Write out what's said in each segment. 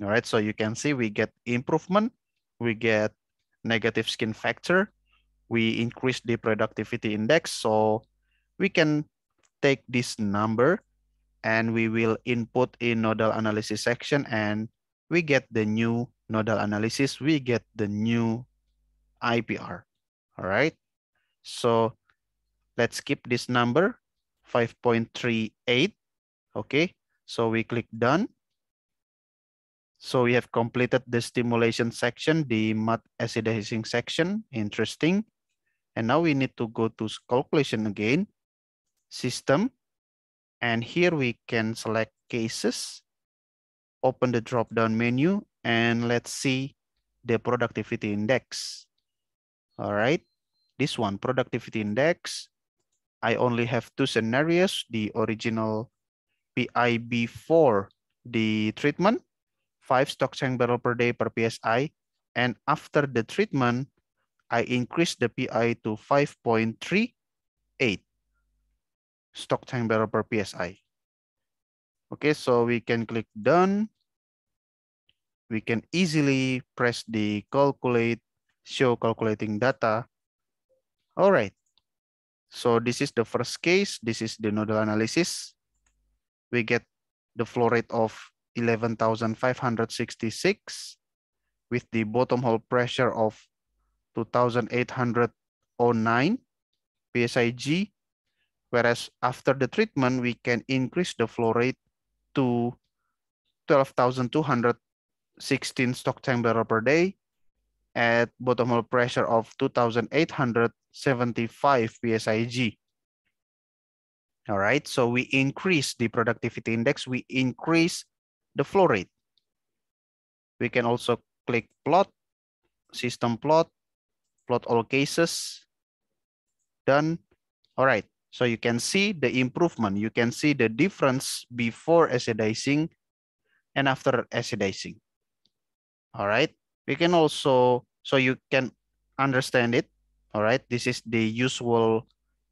All right, so you can see we get improvement, we get negative skin factor, we increase the productivity index. So we can take this number and we will input in nodal analysis section and we get the new nodal analysis, we get the new IPR, all right? So let's keep this number 5.38, okay? So we click done so we have completed the stimulation section, the mud acidizing section, interesting. And now we need to go to calculation again, system. And here we can select cases, open the drop-down menu, and let's see the productivity index. All right, this one, productivity index. I only have two scenarios, the original PIB for the treatment 5 stock tank barrel per day per PSI. And after the treatment, I increased the PI to 5.38 stock tank barrel per PSI. Okay, so we can click done. We can easily press the calculate, show calculating data. All right. So this is the first case. This is the nodal analysis. We get the flow rate of 11,566 with the bottom hole pressure of 2,809 PSIG, whereas after the treatment, we can increase the flow rate to 12,216 stock tank barrel per day at bottom hole pressure of 2,875 PSIG. All right, so we increase the productivity index, we increase the flow rate. We can also click plot, system plot, plot all cases, done. All right, so you can see the improvement. You can see the difference before acidizing and after acidizing. All right, we can also, so you can understand it. All right, this is the usual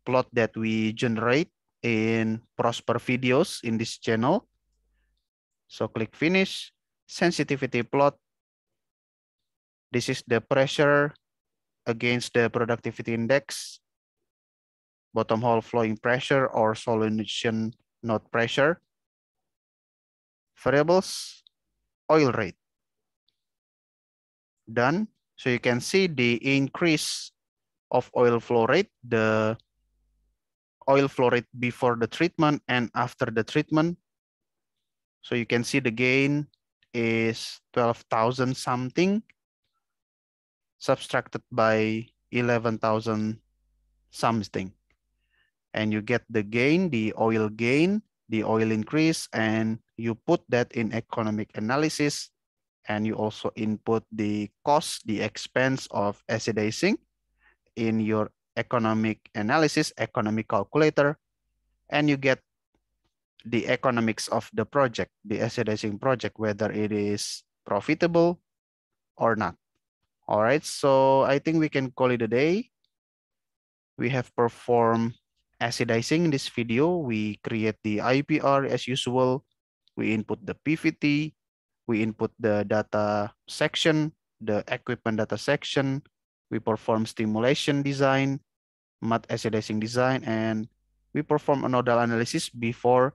plot that we generate in Prosper videos in this channel. So click finish, sensitivity plot. This is the pressure against the productivity index, bottom hole flowing pressure or solution node pressure. Variables, oil rate. Done. So you can see the increase of oil flow rate, the oil flow rate before the treatment and after the treatment so you can see the gain is 12,000 something subtracted by 11,000 something. And you get the gain, the oil gain, the oil increase, and you put that in economic analysis. And you also input the cost, the expense of acidizing in your economic analysis, economic calculator, and you get the economics of the project, the acidizing project, whether it is profitable or not. All right, so I think we can call it a day. We have performed acidizing in this video. We create the IPR as usual. We input the PVT. We input the data section, the equipment data section. We perform stimulation design, mud acidizing design, and we perform a nodal analysis before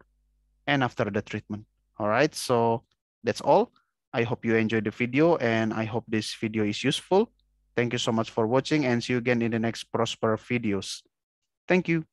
and after the treatment. All right, so that's all. I hope you enjoyed the video and I hope this video is useful. Thank you so much for watching and see you again in the next Prosper videos. Thank you.